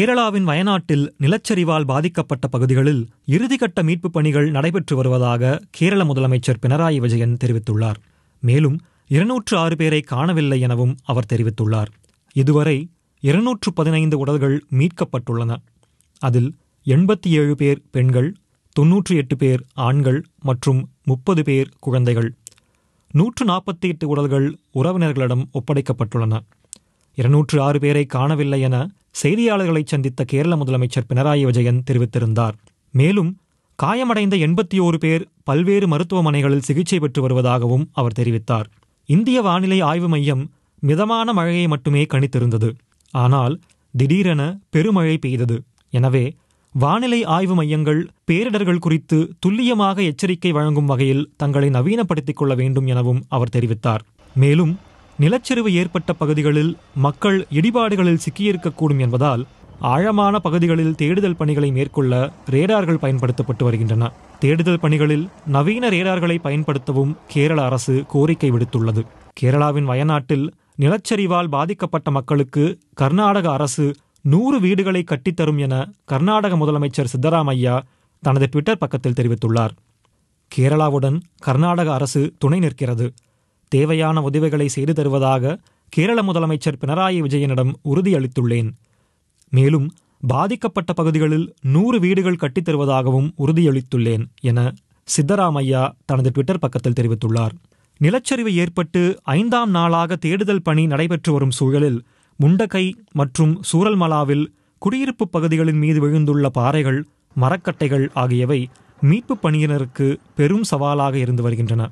கேரளாவின் வயநாட்டில் நிலச்சரிவால் பாதிக்கப்பட்ட பகுதிகளில் இறுதிக்கட்ட மீட்புப் பணிகள் நடைபெற்று வருவதாக கேரள முதலமைச்சர் பினராயி விஜயன் தெரிவித்துள்ளார் மேலும் இருநூற்று ஆறு பேரை காணவில்லை எனவும் அவர் தெரிவித்துள்ளார் இதுவரை இருநூற்று பதினைந்து உடல்கள் மீட்கப்பட்டுள்ளன அதில் எண்பத்தி ஏழு பேர் பெண்கள் தொன்னூற்றி எட்டு பேர் ஆண்கள் மற்றும் முப்பது பேர் குழந்தைகள் நூற்று நாற்பத்தி எட்டு உடல்கள் உறவினர்களிடம் ஒப்படைக்கப்பட்டுள்ளன இருநூற்று ஆறு பேரை காணவில்லை என செய்தியாளர்களை சந்தித்த கேரள முதலமைச்சர் பினராயி விஜயன் தெரிவித்திருந்தார் மேலும் காயமடைந்த எண்பத்தி ஓரு பேர் பல்வேறு மருத்துவமனைகளில் சிகிச்சை பெற்று வருவதாகவும் அவர் தெரிவித்தார் இந்திய வானிலை ஆய்வு மையம் மிதமான மழையை மட்டுமே கணித்திருந்தது ஆனால் திடீரென பெருமழை பெய்தது எனவே வானிலை ஆய்வு மையங்கள் பேரிடர்கள் குறித்து துல்லியமாக எச்சரிக்கை வழங்கும் வகையில் தங்களை நவீனப்படுத்திக் கொள்ள வேண்டும் எனவும் அவர் தெரிவித்தார் மேலும் நிலச்சரிவு ஏற்பட்ட பகுதிகளில் மக்கள் இடிபாடுகளில் சிக்கியிருக்கக்கூடும் என்பதால் ஆழமான பகுதிகளில் தேடுதல் பணிகளை மேற்கொள்ள ரேடார்கள் பயன்படுத்தப்பட்டு வருகின்றன தேடுதல் பணிகளில் நவீன ரேடார்களை பயன்படுத்தவும் கேரள அரசு கோரிக்கை விடுத்துள்ளது கேரளாவின் வயநாட்டில் நிலச்சரிவால் பாதிக்கப்பட்ட மக்களுக்கு கர்நாடக அரசு நூறு வீடுகளை கட்டித்தரும் என கர்நாடக முதலமைச்சர் சித்தராமையா தனது ட்விட்டர் பக்கத்தில் தெரிவித்துள்ளார் கேரளாவுடன் கர்நாடக அரசு துணை நிற்கிறது தேவையான உதவிகளை செய்து தருவதாக கேரள முதலமைச்சர் பினராயி விஜயனிடம் உறுதியளித்துள்ளேன் மேலும் பாதிக்கப்பட்ட பகுதிகளில் நூறு வீடுகள் கட்டித்தருவதாகவும் உறுதியளித்துள்ளேன் என சித்தராமையா தனது ட்விட்டர் பக்கத்தில் தெரிவித்துள்ளார் நிலச்சரிவு ஏற்பட்டு ஐந்தாம் நாளாக தேடுதல் பணி நடைபெற்று வரும் சூழலில் முண்டகை மற்றும் சூரல்மலாவில் குடியிருப்பு பகுதிகளின் மீது விழுந்துள்ள பாறைகள் மரக்கட்டைகள் ஆகியவை மீட்பு பணியினருக்கு பெரும் சவாலாக இருந்து வருகின்றன